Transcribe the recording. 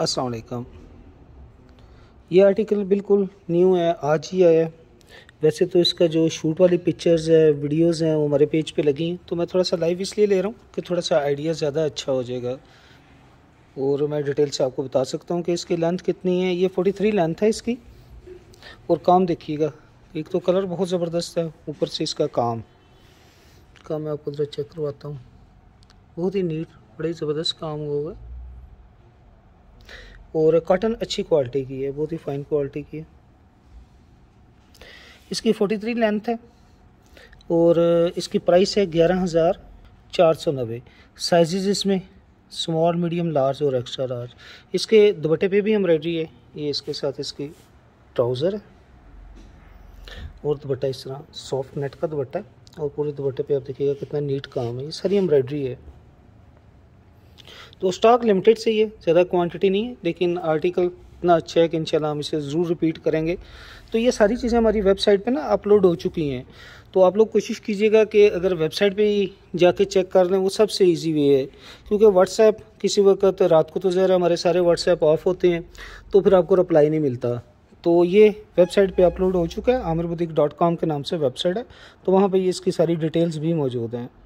असलकम ये आर्टिकल बिल्कुल न्यू है आज ही आया है वैसे तो इसका जो शूट वाली पिक्चर्स है वीडियोस हैं वो हमारे पेज पे लगी हैं तो मैं थोड़ा सा लाइव इसलिए ले रहा हूँ कि थोड़ा सा आइडिया ज़्यादा अच्छा हो जाएगा और मैं डिटेल से आपको बता सकता हूँ कि इसकी लेंथ कितनी है ये फोर्टी थ्री लेंथ है इसकी और काम देखिएगा एक तो कलर बहुत ज़बरदस्त है ऊपर से इसका काम काम मैं आपको ज़रा चेक करवाता हूँ बहुत ही नीट बड़ा ही ज़बरदस्त काम हुआ हुआ है और कॉटन अच्छी क्वालिटी की है बहुत ही फाइन क्वालिटी की है इसकी फोर्टी थ्री लेंथ है और इसकी प्राइस है ग्यारह हज़ार चार सौ नब्बे साइज़ इसमें स्मॉल मीडियम लार्ज और एक्स्ट्रा लार्ज इसके दुपट्टे पे भी एम्ब्रॉयडरी है ये इसके साथ इसकी ट्राउज़र है और दुपट्टा इस तरह सॉफ्ट नेट का दुपट्टा है और पूरे दुपट्टे पे आप देखिएगा कितना नीट काम है ये सारी एम्ब्रॉयडरी है तो स्टॉक लिमिटेड से ही है ज़्यादा क्वांटिटी नहीं है लेकिन आर्टिकल इतना अच्छा है कि इंशाल्लाह हम इसे ज़रूर रिपीट करेंगे तो ये सारी चीज़ें हमारी वेबसाइट पे ना अपलोड हो चुकी हैं तो आप लोग कोशिश कीजिएगा कि अगर वेबसाइट पे ही जाके चेक कर लें वो सबसे इजी वे है क्योंकि व्हाट्सएप किसी वक्त रात को तो ज़रा हमारे सारे व्हाट्सएप ऑफ होते हैं तो फिर आपको रिप्लाई नहीं मिलता तो ये वेबसाइट पे अपलोड हो चुका है आमिर डॉट के नाम से वेबसाइट है तो वहाँ पर ये इसकी सारी डिटेल्स भी मौजूद हैं